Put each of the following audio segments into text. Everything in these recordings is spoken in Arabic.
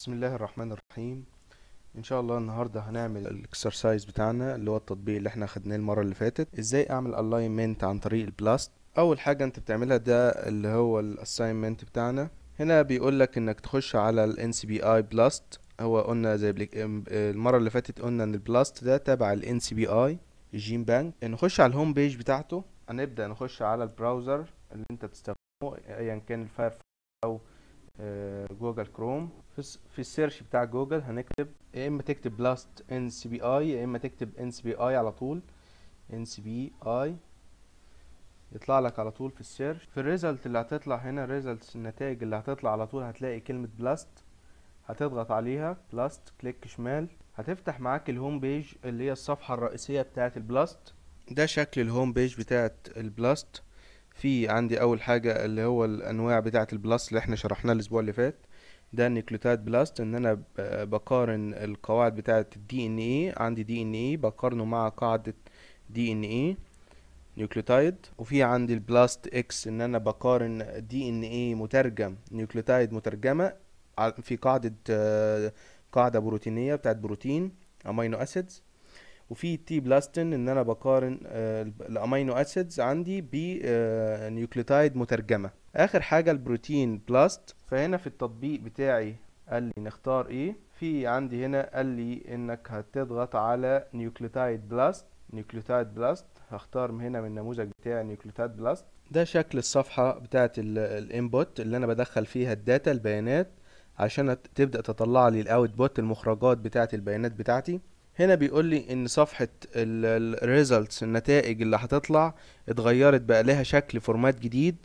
بسم الله الرحمن الرحيم ان شاء الله النهارده هنعمل الاكسرسايز بتاعنا اللي هو التطبيق اللي احنا خدناه المره اللي فاتت ازاي اعمل الاينمنت عن طريق البلاست اول حاجه انت بتعملها ده اللي هو الاساينمنت بتاعنا هنا بيقول لك انك تخش على الان سي بي اي بلاست هو قلنا زي بليك المره اللي فاتت قلنا ان البلاست ده تبع الان سي بي اي جيم بانك نخش على الهوم بيج بتاعته هنبدا نخش على البراوزر اللي انت بتستخدمه ايا كان الفايرفوكس او جوجل آه، كروم في السيرش بتاع جوجل هنكتب يا اما تكتب بلاست ان سي بي اي يا اما تكتب ان سي بي اي على طول ان سي بي اي يطلع لك على طول في السيرش في الريزلت اللي هتطلع هنا الريزلت النتائج اللي هتطلع على طول هتلاقي كلمة بلاست هتضغط عليها بلاست كليك شمال هتفتح معاك الهوم بيج اللي هي الصفحة الرئيسية بتاعت البلاست ده شكل الهوم بيج بتاعت البلاست في عندي اول حاجه اللي هو الانواع بتاعه البلاس اللي احنا شرحناها الاسبوع اللي فات ده نيوكليوتايد بلاست ان انا بقارن القواعد بتاعه الدي ان ايه عندي دي ان ايه بقارنه مع قاعده دي ان ايه نيوكليوتايد وفي عندي البلاست اكس ان انا بقارن دي ان ايه مترجم نيوكليوتايد مترجمه في قاعده آه، قاعده بروتينيه بتاعه بروتين امينو اسيدز وفي تي بلاستين ان انا بقارن آه، الامينو اسيدز عندي بنيوكليوتايد آه، مترجمه اخر حاجه البروتين بلاست فهنا في التطبيق بتاعي قال لي نختار ايه في عندي هنا قال لي انك هتضغط على نيوكليوتايد بلاست نيوكليوتايد بلاست هختار من هنا من النموذج بتاعي نيوكليوتايد بلاست ده شكل الصفحة بتاعت الانبوت اللي انا بدخل فيها الداتا البيانات عشان تبدأ تطلع لي الاوتبوت المخرجات بتاعت البيانات بتاعتي هنا بيقول لي ان صفحه الريزلتس النتائج اللي هتطلع اتغيرت بقى لها شكل فورمات جديد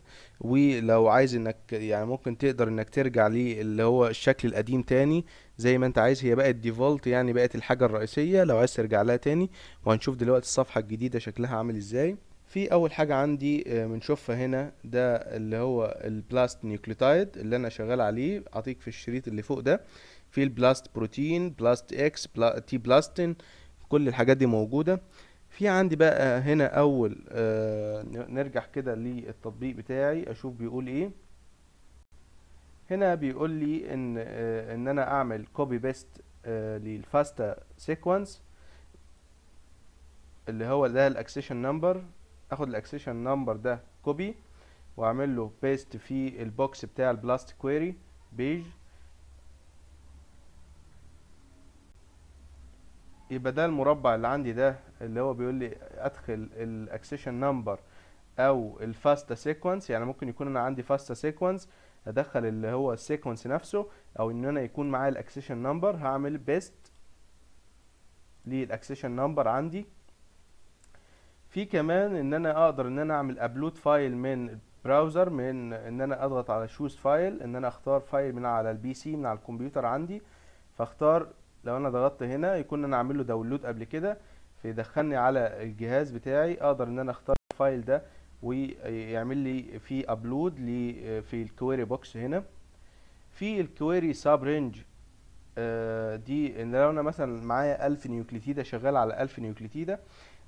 ولو عايز انك يعني ممكن تقدر انك ترجع لي اللي هو الشكل القديم تاني زي ما انت عايز هي بقت ديفولت يعني بقت الحاجه الرئيسيه لو عايز ترجع لها تاني وهنشوف دلوقتي الصفحه الجديده شكلها عامل ازاي في اول حاجه عندي بنشوفها آه، هنا ده اللي هو البلاست نيوكليوتايد اللي انا شغال عليه اعطيك في الشريط اللي فوق ده في البلاست بروتين بلاست اكس بلا... تي بلاستين كل الحاجات دي موجوده في عندي بقى هنا اول آه نرجع كده للتطبيق بتاعي اشوف بيقول ايه هنا بيقول لي ان آه ان انا اعمل كوبي بيست آه للفاستا سيكونس اللي هو ده الاكسيشن نمبر اخد الاكسيشن نمبر ده كوبي واعمل له بيست في البوكس بتاع البلاست كويري بيج يبقى ده المربع اللي عندي ده اللي هو بيقول لي ادخل الاكسيشن نمبر او الفاستا سيكونس يعني ممكن يكون انا عندي فاستا سيكونس ادخل اللي هو السيكونس نفسه او ان انا يكون معايا الاكسيشن نمبر هعمل بيست للاكسيشن نمبر عندي في كمان ان انا اقدر ان انا اعمل ابلود فايل من براوزر من ان انا اضغط على شوز فايل ان انا اختار فايل من على البي سي من على الكمبيوتر عندي فاختار لو انا ضغطت هنا يكون انا عامل له داونلود قبل كده فيدخلني على الجهاز بتاعي اقدر ان انا اختار الفايل ده ويعمل لي فيه ابلود لي آه، في الكويري بوكس هنا في الكويري ساب رينج دي ان لو انا مثلا معايا 1000 نيوكليتيدا شغال على 1000 نيوكليتيدا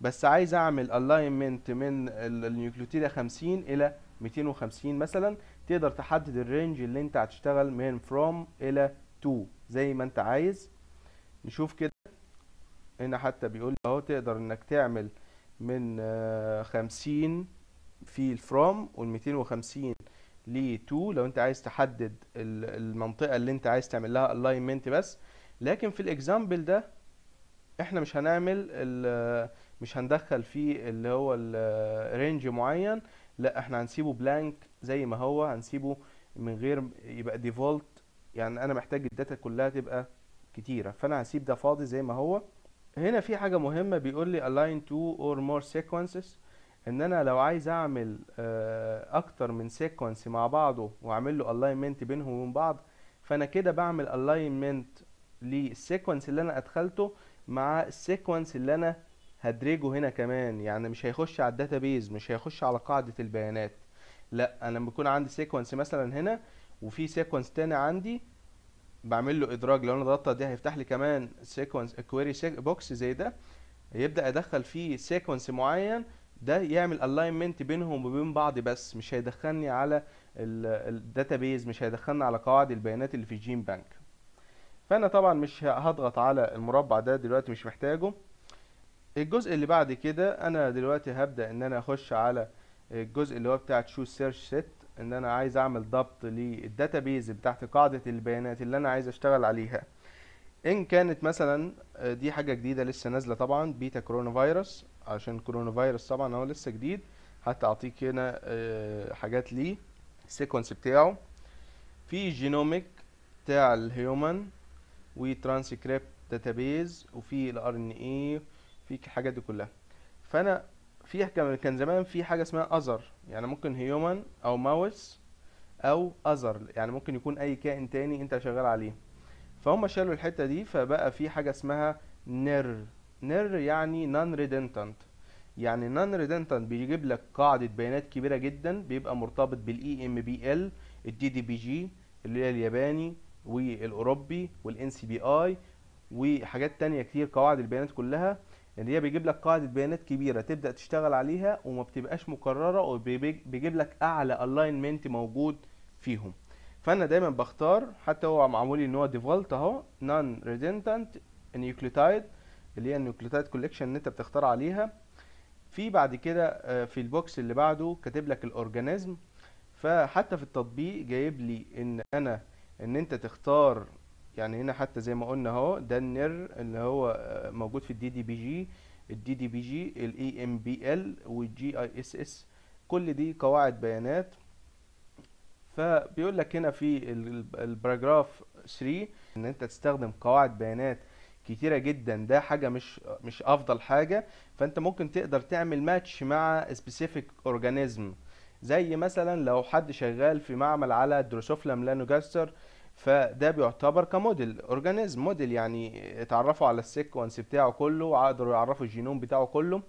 بس عايز اعمل الاينمنت من النيوكليوتيدا 50 الى 250 مثلا تقدر تحدد الرينج اللي انت هتشتغل من فروم الى تو زي ما انت عايز نشوف كده هنا حتى بيقول اهو تقدر انك تعمل من 50 آه، في الفروم وال 250 ل 2 لو انت عايز تحدد المنطقه اللي انت عايز تعمل لها الاينمنت بس لكن في الاكزامبل ده احنا مش هنعمل مش هندخل فيه اللي هو الرينج معين لا احنا هنسيبه بلانك زي ما هو هنسيبه من غير يبقى ديفولت يعني انا محتاج الداتا كلها تبقى كتيره فانا هسيب ده فاضي زي ما هو هنا في حاجه مهمه بيقول لي align two or more sequences ان انا لو عايز اعمل آه، اكتر من سيكونس مع بعضه واعمل له الاينمنت بينهم وبين بعض فانا كده بعمل الاينمنت للسيكونس اللي انا ادخلته مع السيكونس اللي انا هدرجه هنا كمان يعني مش هيخش على الداتابيز مش هيخش على قاعدة البيانات لا انا لما يكون عندي سيكونس مثلا هنا وفي سيكونس تاني عندي بعمل له ادراج لو انا ضغطت دي هيفتح لي كمان سيكونس كويري بوكس زي ده يبدا يدخل فيه سيكونس معين ده يعمل الاينمنت بينهم وبين بعض بس مش هيدخلني على الداتابيز مش هيدخلني على قواعد البيانات اللي في الجين بانك فانا طبعا مش هضغط على المربع ده دلوقتي مش محتاجه الجزء اللي بعد كده انا دلوقتي هبدا ان انا اخش على الجزء اللي هو بتاع شو سيرش سيت ان انا عايز اعمل ضبط للداتابيز بتاعت قاعده البيانات اللي انا عايز اشتغل عليها ان كانت مثلا دي حاجه جديده لسه نازله طبعا بيتا كورونا فيروس عشان كورونا فيروس طبعا هو لسه جديد هتعطيك هنا آه، حاجات ليه السيكونس بتاعه في جينوميك بتاع الهيومن وترانسكريبت داتابيز وفي الار ان اي في الحاجات دي كلها فانا في كان زمان في حاجه اسمها اذر يعني ممكن هيومن او ماوس او اذر يعني ممكن يكون اي كائن تاني انت شغال عليه فهم شالوا الحته دي فبقى في حاجه اسمها نير نير يعني نان ريدنتنت يعني نان ريدنتنت بيجيب لك قاعده بيانات كبيره جدا بيبقى مرتبط بالاي ام بي ال الدي دي بي جي اللي هي الياباني والاوروبي والان سي بي اي وحاجات تانية كتير قواعد البيانات كلها اللي هي بيجيب لك قاعده بيانات كبيره تبدا تشتغل عليها وما بتبقاش مكرره وبيجيب لك اعلى الاينمنت موجود فيهم فانا دايما بختار حتى هو معمول ان هو ديفولت اهو نون ريدندنت نيوكليوتايد اللي هي النيوكليوتايد كوليكشن اللي انت بتختار عليها في بعد كده آه، في البوكس اللي بعده كاتب لك الاورجانيزم فحتى في التطبيق جايب لي ان انا ان انت تختار يعني هنا حتى زي ما قلنا اهو ده النير اللي هو آه، موجود في الدي دي بي جي الدي دي بي جي الاي ام بي ال والجي اي اس اس كل دي قواعد بيانات فبيقول لك هنا في الباراجراف 3 ان انت تستخدم قواعد بيانات كتيرة جدا ده حاجة مش مش افضل حاجة فانت ممكن تقدر تعمل ماتش مع سبيسيفيك اورجانيزم زي مثلا لو حد شغال في معمل على دروسوفلا ملانوجاستر فده بيعتبر كموديل اورجانيزم موديل يعني اتعرفوا على السيكونس بتاعه كله وقدروا يعرفوا الجينوم بتاعه كله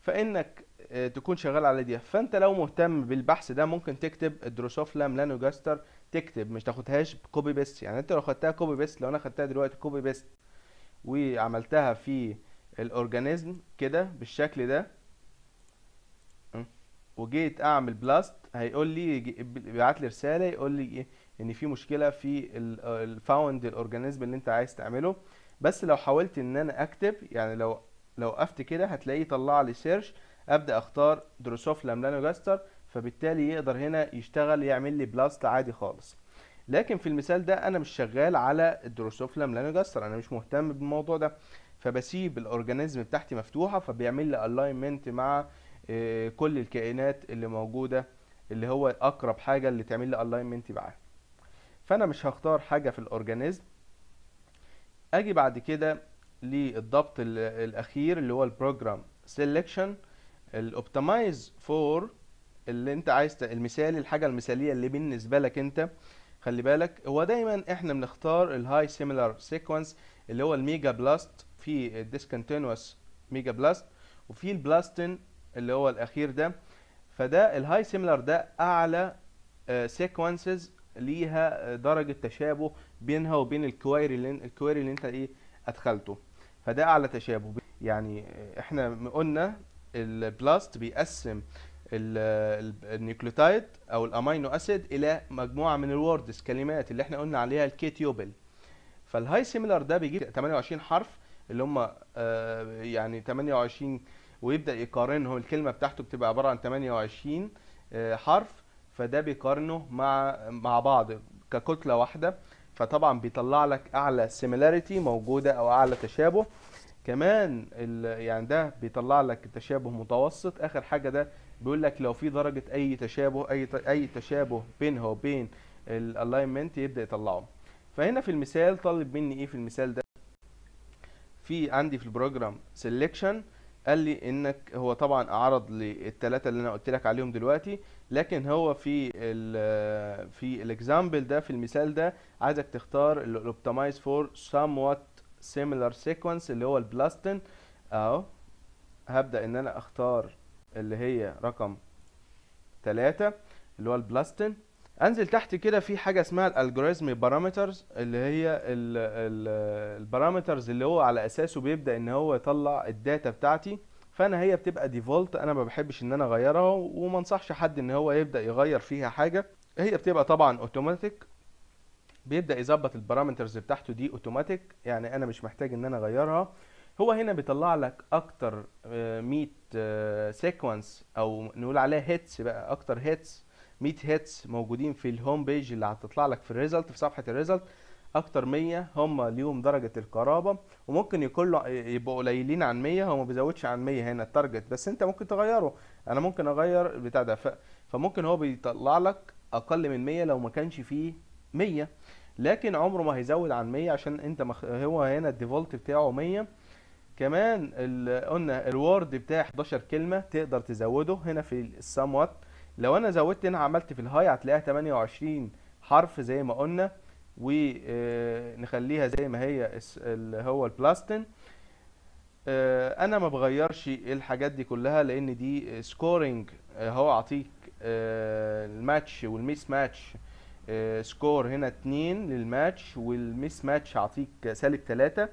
فانك آه، تكون شغال على دي فانت لو مهتم بالبحث ده ممكن تكتب دروسوفلا ملانوجاستر تكتب مش تاخدهاش كوبي بيست يعني انت لو خدتها كوبي بيست لو انا خدتها دلوقتي كوبي بيست وعملتها في الاورجانيزم كده بالشكل ده وجيت اعمل بلاست هيقول لي بيبعت لي رساله يقول لي ايه ان في مشكله في الفاوند الاورجانيزم اللي انت عايز تعمله بس لو حاولت ان انا اكتب يعني لو لو وقفت كده هتلاقيه طلع لي سيرش ابدا اختار دروسوفلا ملانوجاستر فبالتالي يقدر هنا يشتغل يعمل لي بلاست عادي خالص لكن في المثال ده انا مش شغال على الدروسوفلا ملانوجاستر انا مش مهتم بالموضوع ده فبسيب الاورجانيزم بتاعتي مفتوحه فبيعمل لي الاينمنت مع آه، كل الكائنات اللي موجوده اللي هو اقرب حاجه اللي تعمل لي الاينمنت معاها فانا مش هختار حاجه في الاورجانيزم اجي بعد كده للضبط الاخير اللي هو البروجرام سيلكشن الاوبتمايز فور اللي انت عايز المثالي الحاجه المثاليه اللي بالنسبه لك انت خلي بالك هو دايما احنا بنختار الهاي سيميلار سيكونس اللي هو الميجا بلاست في الديسكونتينوس ميجا بلاست وفي البلاستين اللي هو الاخير ده فده الهاي سيميلار ده اعلى سيكونسز آه، ليها درجه تشابه بينها وبين الكويري اللي الكويري اللي انت ايه ادخلته فده اعلى تشابه يعني احنا قلنا البلاست بيقسم النيوكليوتايد او الامينو اسيد الى مجموعه من الوردز كلمات اللي احنا قلنا عليها الكيتيوبل فالهاي سيميلر ده بيجيب 28 حرف اللي هم آه، يعني 28 ويبدا يقارنهم الكلمه بتاعته بتبقى عباره عن 28 آه، حرف فده بيقارنه مع مع بعض ككتله واحده فطبعا بيطلع لك اعلى سيميلاريتي موجوده او اعلى تشابه كمان يعني ده بيطلع لك تشابه متوسط اخر حاجه ده بيقول لك لو في درجه اي تشابه اي اي تشابه بينها وبين الالاينمنت يبدا يطلعه فهنا في المثال طالب مني ايه في المثال ده في عندي في البروجرام سيلكشن قال لي انك هو طبعا اعرض للثلاثه اللي انا قلت لك عليهم دلوقتي لكن هو في ال في الاكزامبل ده في المثال ده عايزك تختار الاوبتمايز فور وات سيميلر سيكونس اللي هو البلاستن اهو هبدا ان انا اختار اللي هي رقم ثلاثة اللي هو البلاستن انزل تحت كده في حاجه اسمها الالجوريزم بارامترز اللي هي البارامترز اللي هو على اساسه بيبدا ان هو يطلع الداتا بتاعتي فانا هي بتبقى ديفولت انا ما بحبش ان انا اغيرها وما انصحش حد ان هو يبدا يغير فيها حاجه هي بتبقى طبعا اوتوماتيك بيبدا يظبط البارامترز بتاعته دي اوتوماتيك يعني انا مش محتاج ان انا اغيرها هو هنا بيطلع لك اكتر 100 آه، سيكونس آه، او نقول عليها هيتس بقى اكتر هيتس 100 هيتس موجودين في الهوم بيج اللي هتطلع لك في الريزلت في صفحه الريزلت اكتر 100 هم ليهم درجه القرابه وممكن يكون يبقوا قليلين عن 100 هو ما بيزودش عن 100 هنا التارجت بس انت ممكن تغيره انا ممكن اغير بتاع ده فممكن هو بيطلع لك اقل من 100 لو ما كانش فيه 100 لكن عمره ما هيزود عن 100 عشان انت مخ... هو هنا الديفولت بتاعه 100 كمان قلنا الوورد بتاع 11 كلمه تقدر تزوده هنا في السم وات لو انا زودت هنا عملت في الهاي هتلاقيها 28 حرف زي ما قلنا ونخليها آه، زي ما هي اللي هو البلاستن آه، انا ما بغيرش الحاجات دي كلها لان دي سكورنج آه، هو اعطيك الماتش والميس ماتش سكور هنا اتنين للماتش والميس ماتش اعطيك سالب تلاتة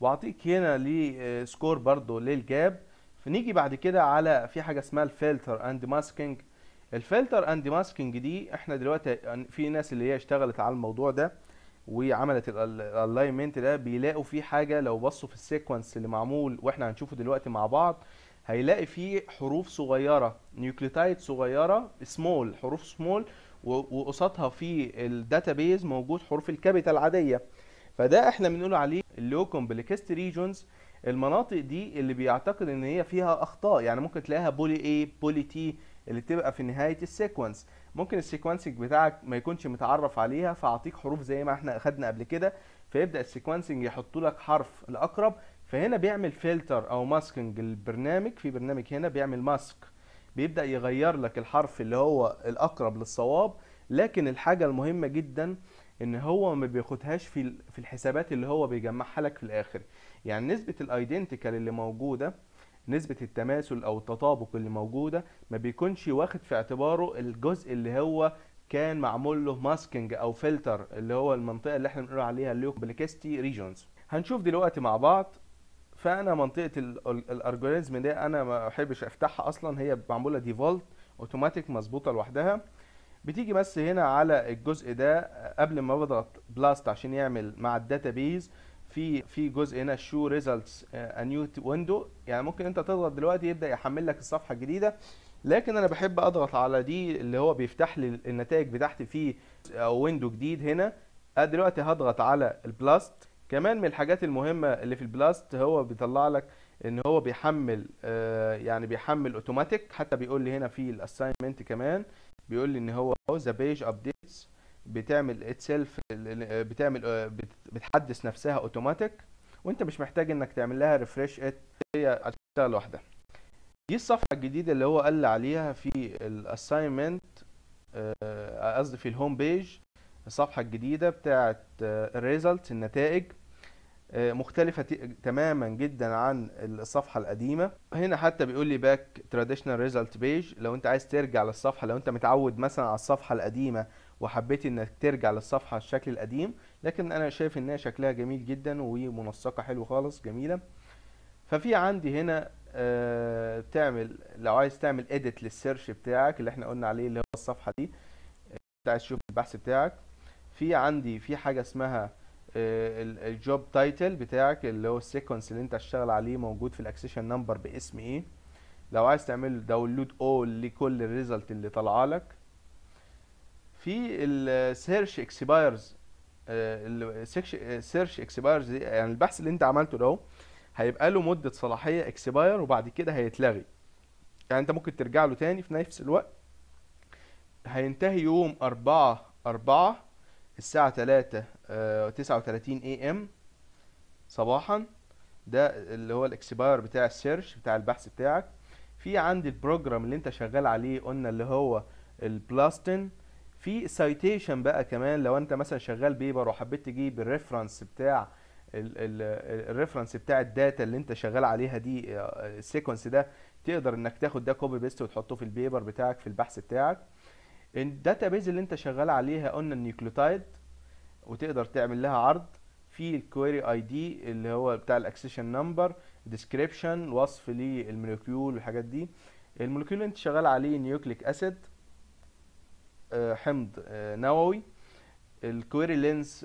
واعطيك هنا لسكور برضو للجاب فنيجي بعد كده على في حاجه اسمها الفلتر اند ماسكينج الفلتر اند ماسكينج دي احنا دلوقتي في ناس اللي هي اشتغلت على الموضوع ده وعملت الالاينمنت ده بيلاقوا فيه حاجه لو بصوا في السيكونس اللي معمول واحنا هنشوفه دلوقتي مع بعض هيلاقي فيه حروف صغيره نيوكليوتايد صغيره سمول حروف سمول وقصادها في الداتابيز موجود حروف الكابيتال عاديه فده احنا بنقول عليه اللو كومبلكست ريجونز المناطق دي اللي بيعتقد ان هي فيها اخطاء يعني ممكن تلاقيها بولي اي بولي تي اللي بتبقى في نهايه السيكونس ممكن السيكونسنج بتاعك ما يكونش متعرف عليها فاعطيك حروف زي ما احنا اخدنا قبل كده فيبدا السيكونسنج يحط لك حرف الاقرب فهنا بيعمل فلتر او ماسكنج البرنامج في برنامج هنا بيعمل ماسك بيبدا يغير لك الحرف اللي هو الاقرب للصواب لكن الحاجه المهمه جدا ان هو ما بياخدهاش في في الحسابات اللي هو بيجمعها لك في الاخر يعني نسبه الايدنتيكال اللي موجوده نسبه التماثل او التطابق اللي موجوده ما بيكونش واخد في اعتباره الجزء اللي هو كان معمول له ماسكينج او فلتر اللي هو المنطقه اللي احنا بنقول عليها الليوكوبليكستي بليكستي ريجونز هنشوف دلوقتي مع بعض فانا منطقه الالجوريزم دي انا ما احبش افتحها اصلا هي معموله ديفولت اوتوماتيك مظبوطه لوحدها بتيجي بس هنا على الجزء ده قبل ما بضغط بلاست عشان يعمل مع الداتابيز في في جزء هنا شو ريزلتس ا نيو ويندو يعني ممكن انت تضغط دلوقتي يبدا يحمل لك الصفحه الجديده لكن انا بحب اضغط على دي اللي هو بيفتح لي النتائج بتاعتي في ويندو آه، جديد هنا انا آه، دلوقتي هضغط على البلاست كمان من الحاجات المهمه اللي في البلاست هو بيطلع لك ان هو بيحمل آه، يعني بيحمل اوتوماتيك حتى بيقول لي هنا في الاساينمنت كمان بيقول لي ان هو ذا بيج ابديتس بتعمل اتسلف آه، بتعمل آه، بتحدث نفسها اوتوماتيك وانت مش محتاج انك تعمل لها ريفريش ات هي هتشتغل لوحدها دي الصفحه الجديده اللي هو قال عليها في الاساينمنت آه، قصدي في الهوم بيج الصفحه الجديده بتاعه الريزلت النتائج مختلفة تماما جدا عن الصفحة القديمة هنا حتى بيقول لي باك تراديشنال ريزلت بيج لو انت عايز ترجع للصفحة لو انت متعود مثلا على الصفحة القديمة وحبيت انك ترجع للصفحه الشكل القديم لكن انا شايف انها شكلها جميل جدا ومنسقه حلو خالص جميله ففي عندي هنا آه، تعمل لو عايز تعمل اديت للسيرش بتاعك اللي احنا قلنا عليه اللي هو الصفحه دي آه، انت عايز تشوف البحث بتاعك في عندي في حاجه اسمها آه، الجوب تايتل بتاعك اللي هو السيكونس اللي انت هتشتغل عليه موجود في الاكسيشن نمبر باسم ايه لو عايز تعمل داونلود اول لكل الريزلت اللي طالعه لك في السيرش اكسبايرز السيرش اكسبايرز دي يعني البحث اللي انت عملته ده هيبقى له مده صلاحيه اكسباير وبعد كده هيتلغي يعني انت ممكن ترجع له تاني في نفس الوقت هينتهي يوم 4 4 الساعه 3 39 اي ام صباحا ده اللي هو الاكسباير بتاع السيرش بتاع البحث بتاعك في عندي البروجرام اللي انت شغال عليه قلنا اللي هو البلاستن في سايتيشن بقى كمان لو انت مثلا شغال بيبر وحبيت تجيب الريفرنس بتاع الريفرنس بتاع الداتا اللي انت شغال عليها دي السيكونس آه، ده تقدر انك تاخد ده كوبي بيست وتحطه في البيبر بتاعك في البحث بتاعك الداتا بيز اللي انت شغال عليها قلنا النيوكليوتايد وتقدر تعمل لها عرض في الكويري اي دي اللي هو بتاع الاكسيشن نمبر ديسكريبشن وصف للمولكيول والحاجات دي المولكيول اللي انت شغال عليه نيوكليك اسيد آه، حمض آه، نووي الكويري آه، لينس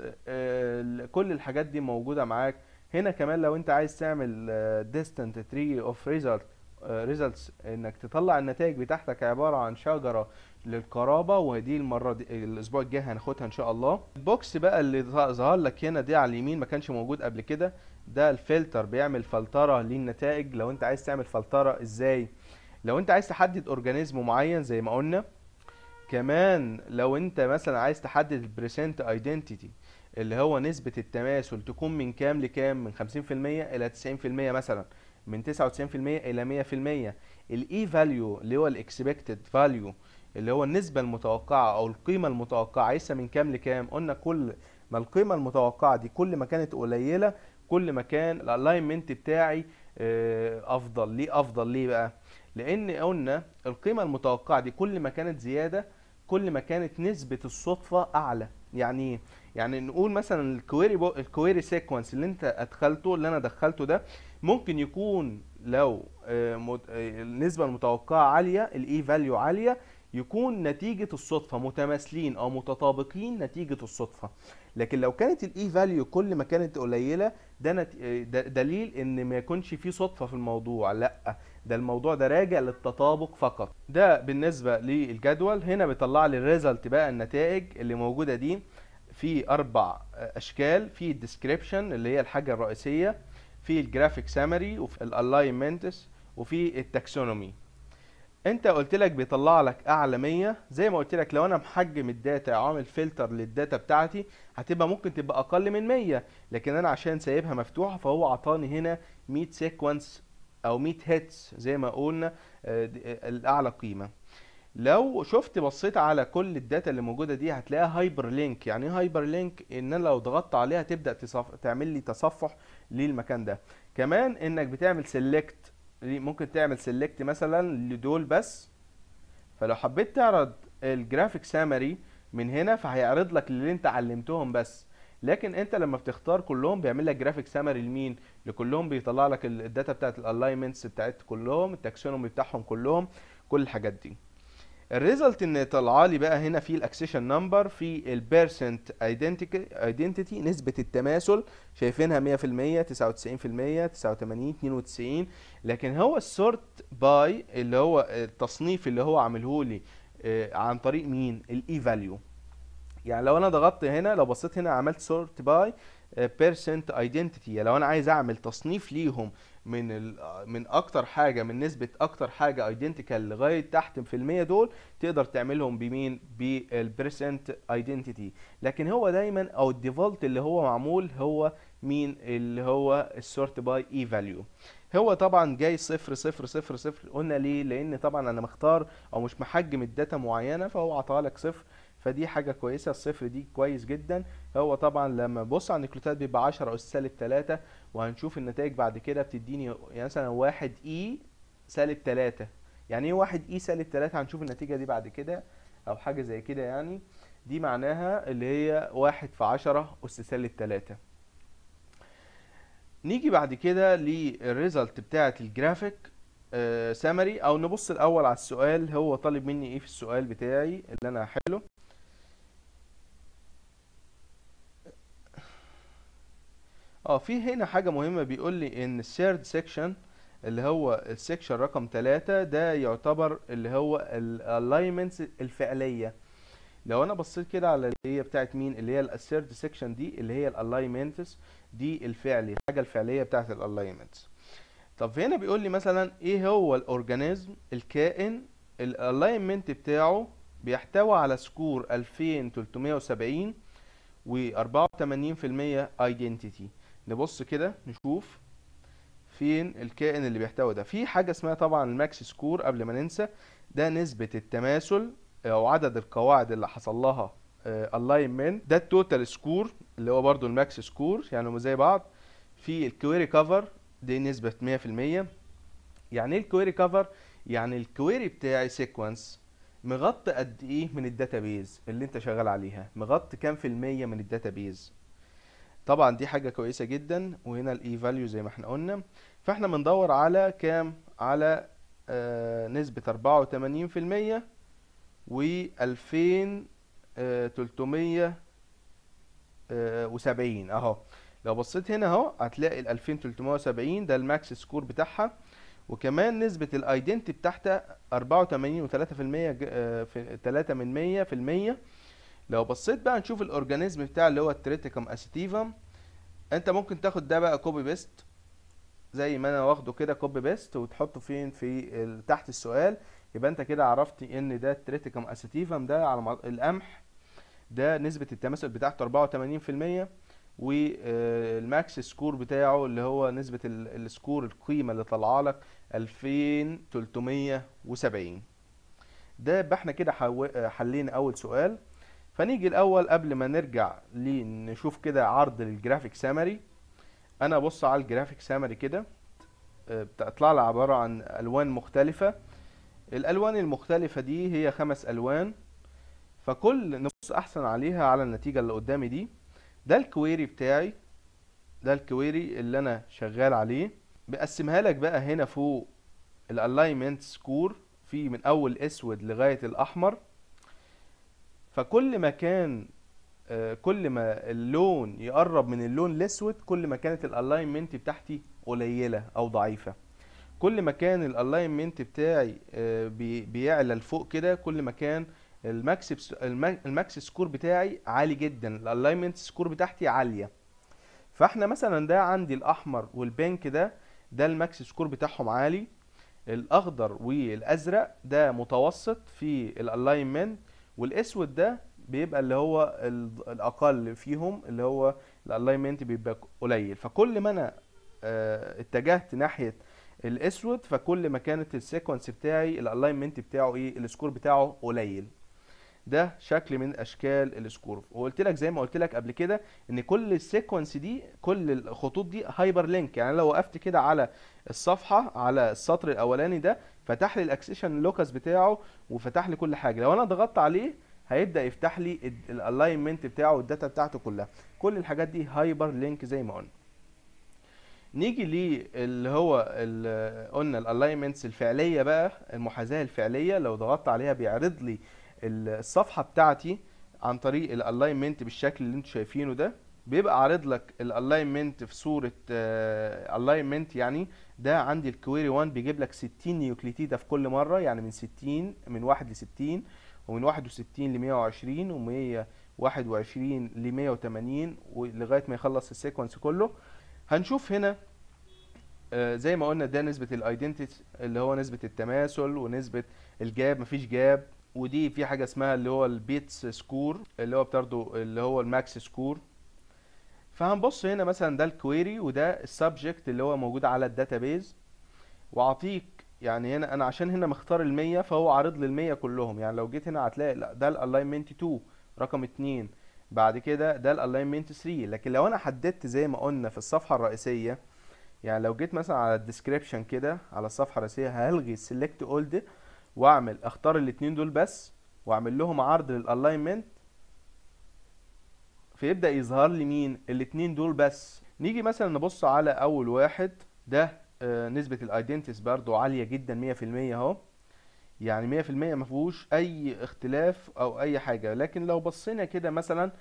كل الحاجات دي موجوده معاك هنا كمان لو انت عايز تعمل ديستنت تري اوف ريزلت ريزلتس انك تطلع النتائج بتاعتك عباره عن شجره للقرابه ودي المره دي الاسبوع الجاي هناخدها ان شاء الله البوكس بقى اللي ظهر لك هنا دي على اليمين ما كانش موجود قبل كده ده الفلتر بيعمل فلتره للنتائج لو انت عايز تعمل فلتره ازاي لو انت عايز تحدد اورجانيزم معين زي ما قلنا كمان لو انت مثلا عايز تحدد البريسنت ايدنتيتي اللي هو نسبة التماثل تكون من كام لكام من 50% إلى 90% مثلا من 99% إلى 100% الاي فاليو اللي هو الاكسبكتد فاليو اللي هو النسبة المتوقعة أو القيمة المتوقعة عايزها من كام لكام قلنا كل ما القيمة المتوقعة دي كل ما كانت قليلة كل ما كان الالاينمنت بتاعي آه، أفضل ليه أفضل ليه بقى؟ لأن قلنا القيمة المتوقعة دي كل ما كانت زيادة كل ما كانت نسبه الصدفه اعلى يعني ايه يعني نقول مثلا الكويري بو... الكويري سيكونس اللي انت ادخلته اللي انا دخلته ده ممكن يكون لو آه، آه، النسبه المتوقعه عاليه الاي فاليو e عاليه يكون نتيجه الصدفه متماثلين او متطابقين نتيجه الصدفه لكن لو كانت الاي فاليو e كل ما كانت قليله ده آه، دليل ان ما يكونش فيه صدفه في الموضوع لا ده الموضوع ده راجع للتطابق فقط ده بالنسبه للجدول هنا بيطلع لي الريزلت بقى النتائج اللي موجوده دي في اربع اشكال في الديسكريبشن اللي هي الحاجه الرئيسيه في الجرافيك سامري وفي الالاينمنتس وفي التاكسونومي انت قلت لك بيطلع لك اعلى 100 زي ما قلت لك لو انا محجم الداتا عامل فلتر للداتا بتاعتي هتبقى ممكن تبقى اقل من 100 لكن انا عشان سايبها مفتوحه فهو عطاني هنا 100 سيكونس او 100 هيتس زي ما قلنا آه، آه، الاعلى قيمه لو شفت بصيت على كل الداتا اللي موجوده دي هتلاقيها هايبر لينك يعني ايه هايبر لينك ان انا لو ضغطت عليها تبدا تصف... تعمل لي تصفح للمكان ده كمان انك بتعمل سيلكت ممكن تعمل سيلكت مثلا لدول بس فلو حبيت تعرض الجرافيك سامري من هنا فهيعرض لك اللي انت علمتهم بس لكن انت لما بتختار كلهم بيعمل لك جرافيك سمري لمين لكلهم بيطلع لك الداتا بتاعت الالاينمنتس بتاعت كلهم التاكسونومي بتاعهم كلهم كل الحاجات دي الريزلت ان طالعه لي بقى هنا في الاكسيشن نمبر في البيرسنت ايدنتيتي نسبه التماثل شايفينها 100% 99% 89 92 لكن هو السورت باي اللي هو التصنيف اللي هو عامله لي آه، عن طريق مين الاي فاليو e يعني لو انا ضغطت هنا لو بصيت هنا عملت سورت باي بيرسنت ايدنتيتي لو انا عايز اعمل تصنيف ليهم من ال... آه، من اكتر حاجه من نسبه اكتر حاجه ايدنتيكال لغايه تحت في المية دول تقدر تعملهم بمين بالبيرسنت ايدنتيتي لكن هو دايما او الديفولت اللي هو معمول هو مين اللي هو السورت باي اي فاليو هو طبعا جاي صفر صفر صفر صفر قلنا ليه لان طبعا انا مختار او مش محجم الداتا معينه فهو عطالك صفر فدي حاجه كويسه الصفر دي كويس جدا هو طبعا لما ببص على النيكلوتات بيبقى 10 اس سالب 3 وهنشوف النتائج بعد كده بتديني يعني مثلا 1 اي e سالب 3 يعني ايه 1 اي e سالب 3 هنشوف النتيجه دي بعد كده او حاجه زي كده يعني دي معناها اللي هي 1 في 10 اس سالب 3 نيجي بعد كده للريزلت بتاعه الجرافيك آه، سمري او نبص الاول على السؤال هو طالب مني ايه في السؤال بتاعي اللي انا هحله اه في هنا حاجة مهمة بيقول لي ان الثيرد سيكشن اللي هو السيكشن رقم تلاتة ده يعتبر اللي هو الالاينمنتس الفعلية لو انا بصيت كده على اللي هي بتاعت مين اللي هي الثيرد سيكشن دي اللي هي الالاينمنتس دي الفعلي الحاجة الفعلية بتاعت الالاينمنتس طب هنا بيقول لي مثلا ايه هو الاورجانيزم الكائن الالاينمنت بتاعه بيحتوي على سكور 2370 و 84% ايدنتيتي نبص كده نشوف فين الكائن اللي بيحتوي ده في حاجه اسمها طبعا الماكس سكور قبل ما ننسى ده نسبه التماثل او عدد القواعد اللي حصل لها الاينمنت آه، ده التوتال سكور اللي هو برضو الماكس سكور يعني هم زي بعض في الكويري كفر دي نسبه 100% يعني ايه الكويري كفر يعني الكويري بتاعي سيكونس مغطي قد ايه من الداتابيز اللي انت شغال عليها مغطي كام في المية من الداتابيز طبعا دي حاجه كويسه جدا وهنا الاي فاليو e زي ما احنا قلنا فاحنا بندور على كام على آه نسبه 84% و 2370 اهو لو بصيت هنا اهو هتلاقي ال 2370 ده الماكس سكور بتاعها وكمان نسبة الايدنتي بتاعتها 84 و3% في 3 آه، من 100% لو بصيت بقى نشوف الاورجانيزم بتاع اللي هو التريتيكم اسيتيفام انت ممكن تاخد ده بقى كوبي بيست زي ما انا واخده كده كوبي بيست وتحطه فين في تحت السؤال يبقى انت كده عرفت ان ده التريتيكم اسيتيفام ده على القمح ده نسبة التماثل بتاعته 84% والماكس آه، سكور بتاعه اللي هو نسبة السكور القيمة اللي طالعه لك 2370 ده يبقى احنا كده آه، حلينا اول سؤال فنيجي الاول قبل ما نرجع لنشوف كده عرض للجرافيك سامري انا ابص على الجرافيك سامري كده آه، بتطلع لي عباره عن الوان مختلفه الالوان المختلفه دي هي خمس الوان فكل نبص احسن عليها على النتيجه اللي قدامي دي ده الكويري بتاعي ده الكويري اللي انا شغال عليه بقسمها لك بقى هنا فوق الالاينمنت سكور في من اول اسود لغايه الاحمر فكل ما كان آه، كل ما اللون يقرب من اللون الاسود كل ما كانت الالاينمنت بتاعتي قليله او ضعيفه كل ما كان الالاينمنت بتاعي آه، بيعلى لفوق كده كل ما كان الماكس الماكس سكور بتاعي عالي جدا الالاينمنت سكور بتاعتي عاليه فاحنا مثلا ده عندي الاحمر والبينك ده ده الماكس سكور بتاعهم عالي الاخضر والازرق ده متوسط في الالاينمنت والاسود ده بيبقى اللي هو الاقل فيهم اللي هو الالاينمنت بيبقى قليل فكل ما انا آه، اتجهت ناحيه الاسود فكل ما كانت السيكونس بتاعي الالاينمنت بتاعه ايه السكور بتاعه قليل ده شكل من اشكال السكور وقلت لك زي ما قلت لك قبل كده ان كل السيكونس دي كل الخطوط دي هايبر لينك يعني لو وقفت كده على الصفحه على السطر الاولاني ده فتح لي الاكسشن لوكس بتاعه وفتح لي كل حاجه لو انا ضغطت عليه هيبدا يفتح لي الالاينمنت بتاعه والداتا بتاعته كلها كل الحاجات دي هايبر لينك زي ما قلنا نيجي لي اللي هو قلنا الالاينمنتس الفعليه بقى المحاذاه الفعليه لو ضغطت عليها بيعرض لي الصفحه بتاعتي عن طريق الالاينمنت بالشكل اللي انتم شايفينه ده بيبقى عارض لك الالاينمنت في صوره الاينمنت آه، يعني ده عندي الكويري 1 بيجيب لك 60 نيوكليتيده في كل مره يعني من 60 من 1 ل 60 ومن 61 ل 120 و 121 ل 180 لغايه ما يخلص السيكونس كله هنشوف هنا آه، زي ما قلنا ده نسبه الايدنتيتي اللي هو نسبه التماثل ونسبه الجاب مفيش جاب ودي في حاجه اسمها اللي هو البيتس سكور اللي هو برضه اللي هو الماكس سكور فهنبص هنا مثلا ده الكويري وده السبجكت اللي هو موجود على الداتابيز واعطيك يعني هنا انا عشان هنا مختار ال100 فهو عارض لي ال100 كلهم يعني لو جيت هنا هتلاقي لا ده الالاينمنت 2 رقم 2 بعد كده ده الالاينمنت 3 لكن لو انا حددت زي ما قلنا في الصفحه الرئيسيه يعني لو جيت مثلا على الديسكريبشن كده على الصفحه الرئيسيه هلغي سيلكت اولد واعمل اختار الاثنين دول بس واعمل لهم عرض للالاينمنت فيبدا يظهر لي مين الاثنين دول بس نيجي مثلا نبص على اول واحد ده آه، نسبه الايدنتس برضو عاليه جدا 100% اهو يعني 100% ما فيهوش اي اختلاف او اي حاجه لكن لو بصينا كده مثلا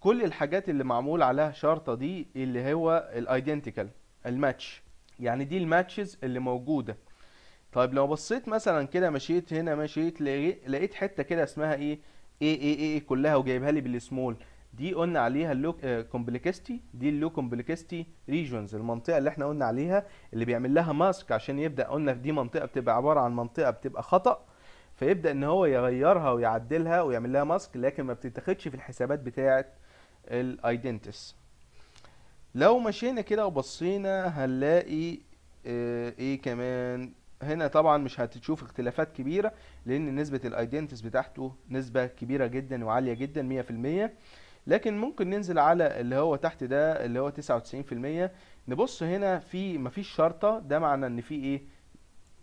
كل الحاجات اللي معمول عليها شرطه دي اللي هو الايدنتيكال الماتش يعني دي الماتشز اللي موجوده طيب لو بصيت مثلا كده مشيت هنا مشيت لقيت حته كده اسمها ايه اي اي اي إيه، كلها وجايبها لي بالسمول دي قلنا عليها اللو آه، كومبلكستي دي اللو كومبلكستي ريجونز المنطقه اللي احنا قلنا عليها اللي بيعمل لها ماسك عشان يبدا قلنا دي منطقه بتبقى عباره عن منطقه بتبقى خطا فيبدا ان هو يغيرها ويعدلها ويعمل لها ماسك لكن ما بتتاخدش في الحسابات بتاعه الايدنتس لو مشينا كده وبصينا هنلاقي آه، ايه كمان هنا طبعا مش هتشوف اختلافات كبيره لان نسبه الايدنتس بتاعته نسبه كبيره جدا وعاليه جدا 100% لكن ممكن ننزل على اللي هو تحت ده اللي هو 99% نبص هنا في مفيش شرطه ده معنى ان في ايه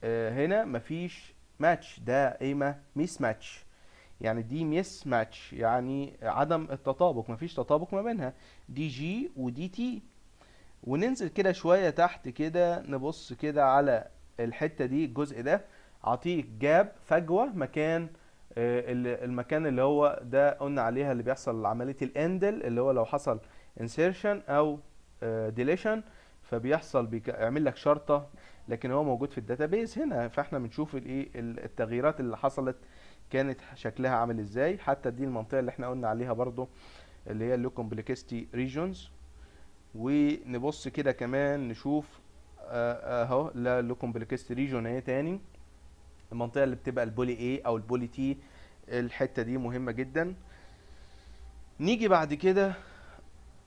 آه هنا مفيش ماتش ده ايما ميس ماتش يعني دي ميس ماتش يعني عدم التطابق مفيش تطابق ما بينها دي جي ودي تي وننزل كده شويه تحت كده نبص كده على الحته دي الجزء ده عطيك جاب فجوه مكان آه، المكان اللي هو ده قلنا عليها اللي بيحصل عمليه الاندل اللي هو لو حصل انسيرشن او ديليشن آه، فبيحصل بيعمل لك شرطه لكن هو موجود في الداتابيز هنا فاحنا بنشوف الايه التغييرات اللي حصلت كانت شكلها عامل ازاي حتى دي المنطقه اللي احنا قلنا عليها برضو اللي هي اللي كومبلكستي ريجونز ونبص كده كمان نشوف آه، اهو لا كومبليكستي ريجون اهي تاني المنطقه اللي بتبقى البولي اي او البولي تي الحته دي مهمه جدا نيجي بعد كده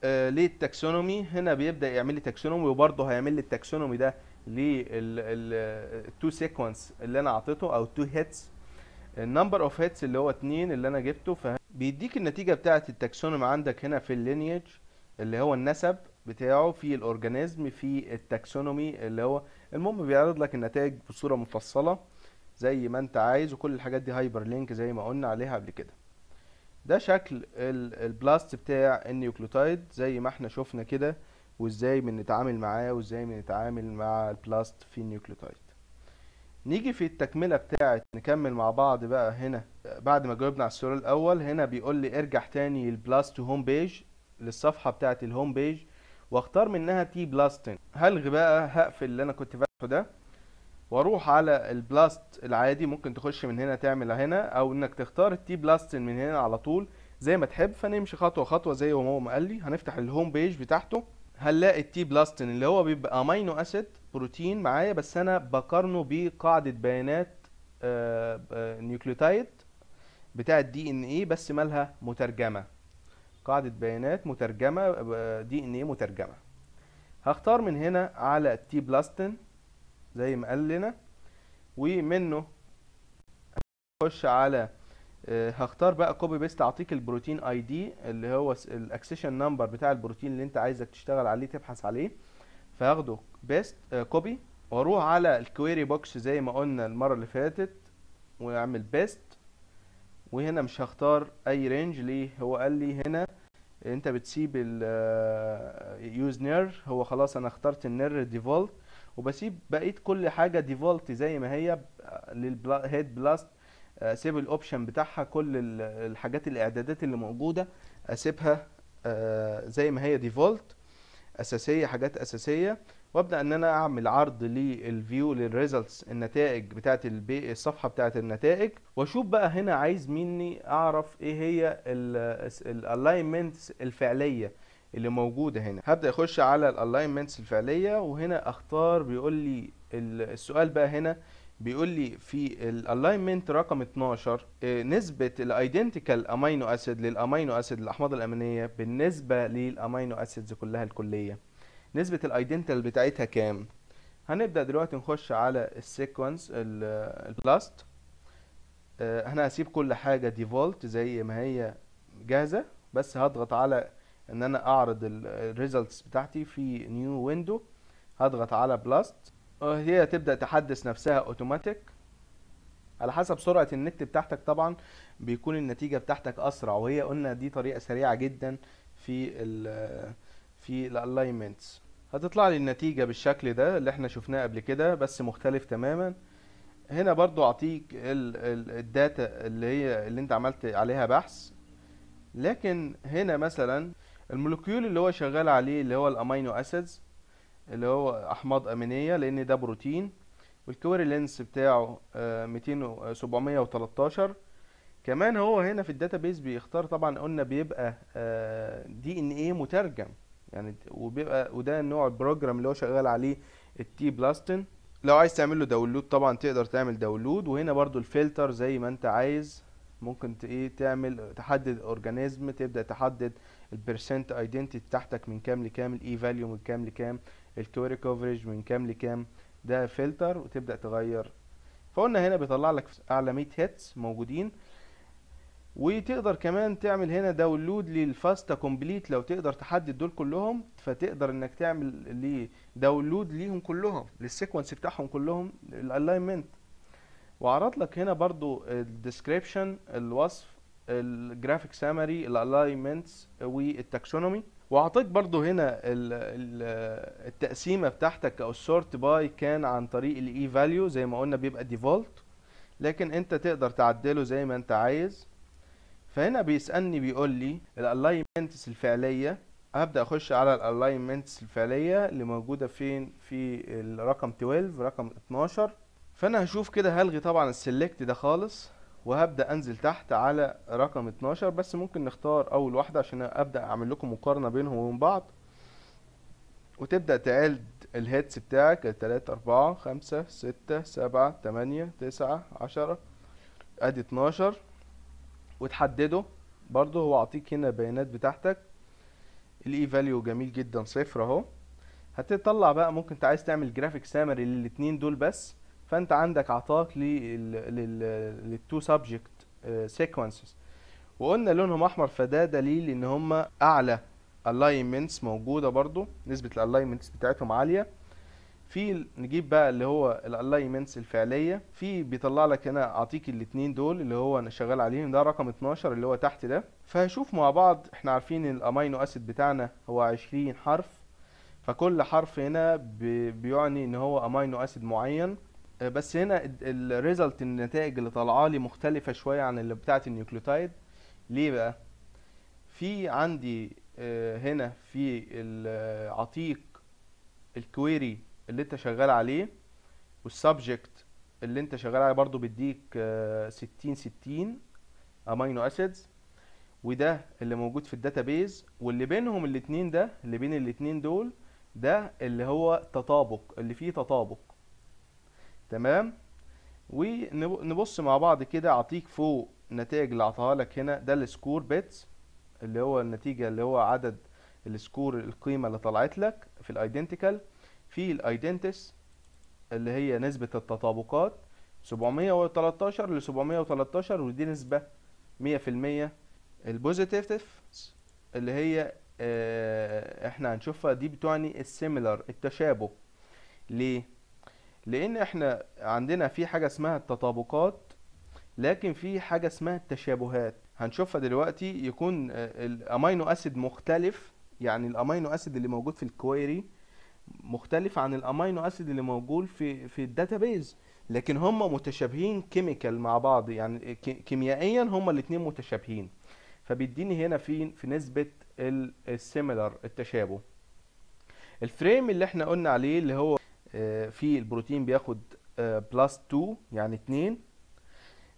آه، للتاكسونومي هنا بيبدا يعمل لي تاكسونومي وبرضه هيعمل لي التاكسونومي ده للتو سيكونس اللي انا اعطيته او تو هيتس النمبر اوف هيتس اللي هو اتنين اللي انا جبته فبيديك النتيجه بتاعه التاكسونومي عندك هنا في اللينيج اللي هو النسب بتاعه في الاورجانيزم في التاكسونومي اللي هو المهم بيعرض لك النتائج بصوره مفصله زي ما انت عايز وكل الحاجات دي هايبر لينك زي ما قلنا عليها قبل كده ده شكل البلاست بتاع النيوكليوتايد زي ما احنا شفنا كده وازاي بنتعامل معاه وازاي بنتعامل مع البلاست في النيوكليوتايد نيجي في التكمله بتاعه نكمل مع بعض بقى هنا بعد ما جاوبنا على السؤال الاول هنا بيقول لي ارجع تاني البلاست هوم بيج للصفحه بتاعه الهوم بيج واختار منها تي بلاستن هلغي بقى هقفل اللي انا كنت فاتحه ده واروح على البلاست العادي ممكن تخش من هنا تعمل هنا او انك تختار التي بلاست من هنا على طول زي ما تحب فنمشي خطوه خطوه زي ما هو ما قال لي هنفتح الهوم بيج بتاعته هنلاقي التي بلاستن اللي هو بيبقى امينو اسيد بروتين معايا بس انا بقارنه بقاعده بيانات نيوكليوتايد آه، آه، بتاع الدي ان ايه بس مالها مترجمه قاعده بيانات مترجمه دي ان ايه مترجمه هختار من هنا على التي بلاستن زي ما قال لنا ومنه هخش على آه، هختار بقى كوبي بيست اعطيك البروتين اي دي اللي هو الاكسيشن نمبر بتاع البروتين اللي انت عايزك تشتغل عليه تبحث عليه فهاخده بيست كوبي آه، واروح على الكويري بوكس زي ما قلنا المره اللي فاتت واعمل بيست وهنا مش هختار اي رينج ليه هو قال لي هنا انت بتسيب ال يوز آه، نير هو خلاص انا اخترت النير ديفولت وبسيب بقيه كل حاجه ديفولت زي ما هي آه، للهيد بلاست آه، اسيب الاوبشن بتاعها كل الحاجات الاعدادات اللي موجوده اسيبها آه، زي ما هي ديفولت اساسيه حاجات اساسيه وابدا ان انا اعمل عرض للفيو للريزلتس النتائج بتاعه الصفحه بتاعه النتائج واشوف بقى هنا عايز مني اعرف ايه هي الالاينمنتس الفعليه اللي موجوده هنا هبدا اخش على الالاينمنتس الفعليه وهنا اختار بيقول لي السؤال بقى هنا بيقول لي في الالاينمنت رقم 12 آه، نسبه الايدنتيكال امينو اسيد للامينو اسيد الاحماض الامينيه بالنسبه للامينو اسيدز كلها الكليه نسبه الايدنتال بتاعتها كام هنبدا دلوقتي نخش على السيكونس البلاست انا هسيب كل حاجه ديفولت زي ما هي جاهزه بس هضغط على ان انا اعرض الريزلتس بتاعتي في نيو ويندو هضغط على بلاست وهي تبدا تحدث نفسها اوتوماتيك على حسب سرعه النت بتاعتك طبعا بيكون النتيجه بتاعتك اسرع وهي قلنا دي طريقه سريعه جدا في ال في الالاينمنتس هتطلع لي النتيجه بالشكل ده اللي احنا شفناه قبل كده بس مختلف تماما هنا برضو اعطيك الداتا اللي هي اللي انت عملت عليها بحث لكن هنا مثلا المولكيول اللي هو شغال عليه اللي هو الامينو اسيدز اللي هو احماض امينيه لان ده بروتين والكوري لينس بتاعه 200 آه، 713 آه، كمان هو هنا في الداتابيس بيختار طبعا قلنا بيبقى آه، دي ان ايه مترجم يعني وبيبقى وده النوع البروجرام اللي هو شغال عليه التي بلاستن لو عايز تعمل له داونلود طبعا تقدر تعمل داونلود وهنا برضو الفلتر زي ما انت عايز ممكن ايه تعمل تحدد اورجانيزم تبدا تحدد البرسنت ايدنتيتي بتاعتك من كام لكام الاي فاليو من كام لكام الكوري كوفريج من كام لكام ده فلتر وتبدا تغير فقلنا هنا بيطلع لك اعلى 100 هيتس موجودين وتقدر كمان تعمل هنا داونلود للفاستا كومبليت لو تقدر تحدد دول كلهم فتقدر انك تعمل لي داونلود ليهم كلهم للسيكونس بتاعهم كلهم الالاينمنت وعرض لك هنا برضو الديسكريبشن الوصف الجرافيك سامري الالاينمنتس والتاكسونومي واعطيك برضو هنا التقسيمه بتاعتك او السورت باي كان عن طريق الاي فاليو زي ما قلنا بيبقى ديفولت لكن انت تقدر تعدله زي ما انت عايز فهنا بيسالني بيقول لي الالاينمنتس الفعليه هبدا اخش على الالاينمنتس الفعليه اللي موجوده فين في الرقم 12 رقم 12 فانا هشوف كده هلغي طبعا السيلكت ده خالص وهبدأ انزل تحت على رقم 12 بس ممكن نختار اول واحدة عشان ابدأ اعمل لكم مقارنة بينهم وبين بعض وتبدأ تعد الهيتس بتاعك تلاتة أربعة خمسة ستة سبعة تمانية تسعة عشرة ادي 12 وتحدده برضو هو عطيك هنا البيانات بتاعتك الاي فاليو e جميل جدا صفر اهو هتطلع بقى ممكن انت عايز تعمل جرافيك سامري للاتنين دول بس فانت عندك عطاك للتو سبجكت سيكونسز وقلنا لونهم احمر فده دليل ان هم اعلى الاينمنتس موجوده برضو نسبه الاينمنتس بتاعتهم عاليه في نجيب بقى اللي هو الاينمنتس الفعليه في بيطلع لك هنا اعطيك الاثنين دول اللي هو انا شغال عليهم ده رقم 12 اللي هو تحت ده فهشوف مع بعض احنا عارفين الامينو اسيد بتاعنا هو 20 حرف فكل حرف هنا بيعني ان هو امينو اسيد معين آه، بس هنا الريزلت النتائج اللي طالعه لي مختلفه شويه عن اللي بتاعه النيوكليوتايد ليه بقى في عندي آه، هنا في العتيق آه، الكويري اللي انت شغال عليه والسبجكت اللي انت شغال عليه برضو بيديك ستين ستين امينو اسيدز وده اللي موجود في الداتابيز واللي بينهم الاتنين ده اللي بين الاتنين دول ده اللي هو تطابق اللي فيه تطابق تمام ونبص مع بعض كده اعطيك فوق النتائج اللي اعطاها لك هنا ده السكور بيتس اللي هو النتيجه اللي هو عدد السكور القيمه اللي طلعت لك في الايدنتيكال في الايدنتس اللي هي نسبه التطابقات 713 ل 713 ودي نسبه 100% البوزيتيف اللي هي آه، احنا هنشوفها دي بتعني السيميلر التشابه ليه لان احنا عندنا في حاجه اسمها التطابقات لكن في حاجه اسمها التشابهات هنشوفها دلوقتي يكون آه، الامينو اسيد مختلف يعني الامينو اسيد اللي موجود في الكويري مختلف عن الامينو اسيد اللي موجود في في الداتابيز لكن هم متشابهين كيميكال مع بعض يعني كيميائيا هم الاثنين متشابهين فبيديني هنا في في نسبه السيميلر التشابه الفريم اللي احنا قلنا عليه اللي هو آه، في البروتين بياخد بلس آه، 2 يعني 2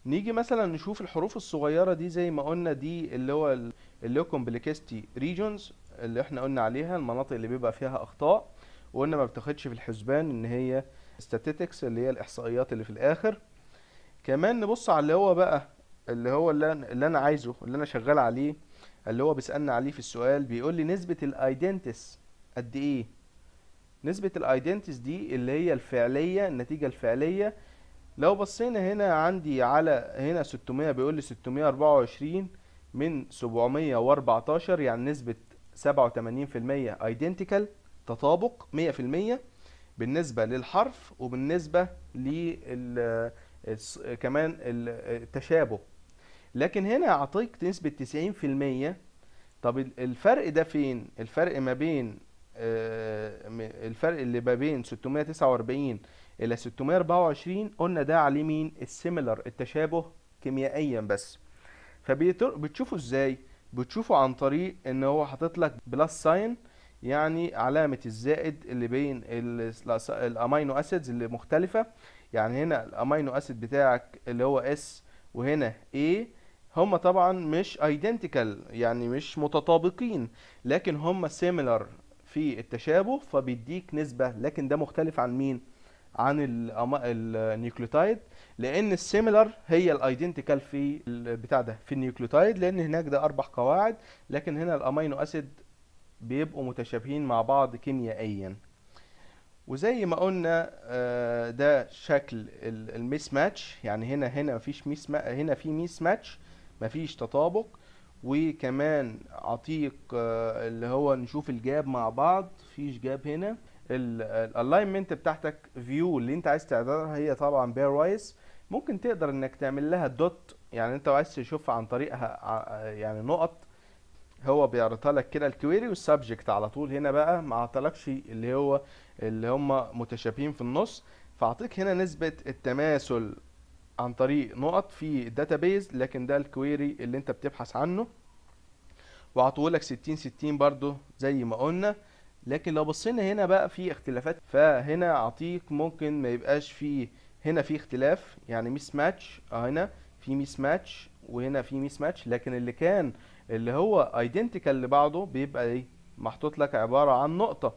نيجي مثلا نشوف الحروف الصغيرة دي زي ما قلنا دي اللي هو اللوكومبليكستي ريجونز اللي احنا قلنا عليها المناطق اللي بيبقى فيها اخطاء وقلنا ما بتاخدش في الحسبان ان هي statistics اللي هي الاحصائيات اللي في الاخر كمان نبص على اللي هو بقى اللي هو اللي انا عايزه اللي انا شغال عليه اللي هو بيسالنا عليه في السؤال بيقول لي نسبه الايدنتس قد ايه نسبة الايدنتيز دي اللي هي الفعلية النتيجة الفعلية لو بصينا هنا عندي على هنا 600 بيقول لي 624 من 714 يعني نسبة 87% ايدنتيكال تطابق 100% بالنسبة للحرف وبالنسبة لل كمان التشابه لكن هنا اعطيك نسبة 90% طب الفرق ده فين الفرق ما بين آه، الفرق اللي ما بين 649 الى 624 قلنا ده عليه مين السيميلر التشابه كيميائيا بس فبتشوفه ازاي بتشوفه عن طريق ان هو حاطط لك بلس ساين يعني علامة الزائد اللي بين الامينو اسيدز اللي مختلفة يعني هنا الامينو اسيد بتاعك اللي هو اس وهنا A هما طبعا مش ايدنتيكال يعني مش متطابقين لكن هما سيميلر في التشابه فبيديك نسبه لكن ده مختلف عن مين عن النيوكليوتايد لان السيميلر هي الايدنتيكال في بتاع ده في النيوكليوتايد لان هناك ده اربع قواعد لكن هنا الامينو اسيد بيبقوا متشابهين مع بعض كيميائيا وزي ما قلنا آه، ده شكل الميس ماتش يعني هنا هنا مفيش ميس هنا في ميس ماتش مفيش تطابق وكمان عتيق آه، اللي هو نشوف الجاب مع بعض فيش جاب هنا الالاينمنت بتاعتك فيو اللي انت عايز تعدلها هي طبعا بيروايز ممكن تقدر انك تعمل لها دوت يعني انت عايز تشوف عن طريقها آه، يعني نقط هو بيعرضها لك كده الكويري والسبجكت على طول هنا بقى ما عطلكش اللي هو اللي هم متشابهين في النص فاعطيك هنا نسبة التماثل عن طريق نقط في الداتابيز لكن ده الكويري اللي انت بتبحث عنه وعطولك 60 60 برضو زي ما قلنا لكن لو بصينا هنا بقى في اختلافات فهنا عطيك ممكن ما يبقاش فيه هنا في اختلاف يعني ميس ماتش آه، هنا في ميس ماتش وهنا في ميس ماتش لكن اللي كان اللي هو ايدنتيكال لبعضه بيبقى ايه محطوط لك عباره عن نقطه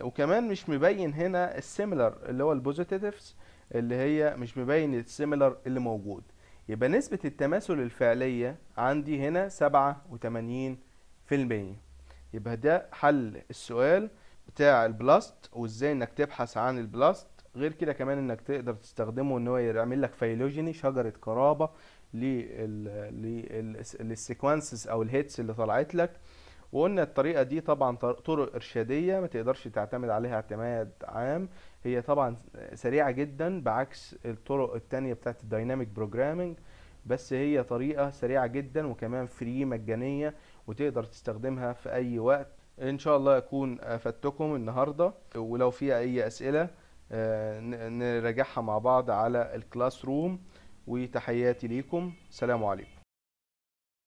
وكمان مش مبين هنا السيميلر اللي هو البوزيتيفز اللي هي مش مبين السيميلر اللي موجود يبقى نسبة التماثل الفعلية عندي هنا سبعة وتمانين في المية يبقى ده حل السؤال بتاع البلاست وازاي انك تبحث عن البلاست غير كده كمان انك تقدر تستخدمه ان هو يعمل لك فيلوجيني شجرة قرابة للسيكونسز او الهيتس اللي طلعت لك وقلنا الطريقة دي طبعا طرق ارشادية ما تقدرش تعتمد عليها اعتماد عام هي طبعا سريعه جدا بعكس الطرق التانية بتاعت الدايناميك بروجرامنج بس هي طريقه سريعه جدا وكمان فري مجانيه وتقدر تستخدمها في اي وقت ان شاء الله اكون افدتكم النهارده ولو في اي اسئله آه، نراجعها مع بعض على الكلاس روم وتحياتي ليكم سلام عليكم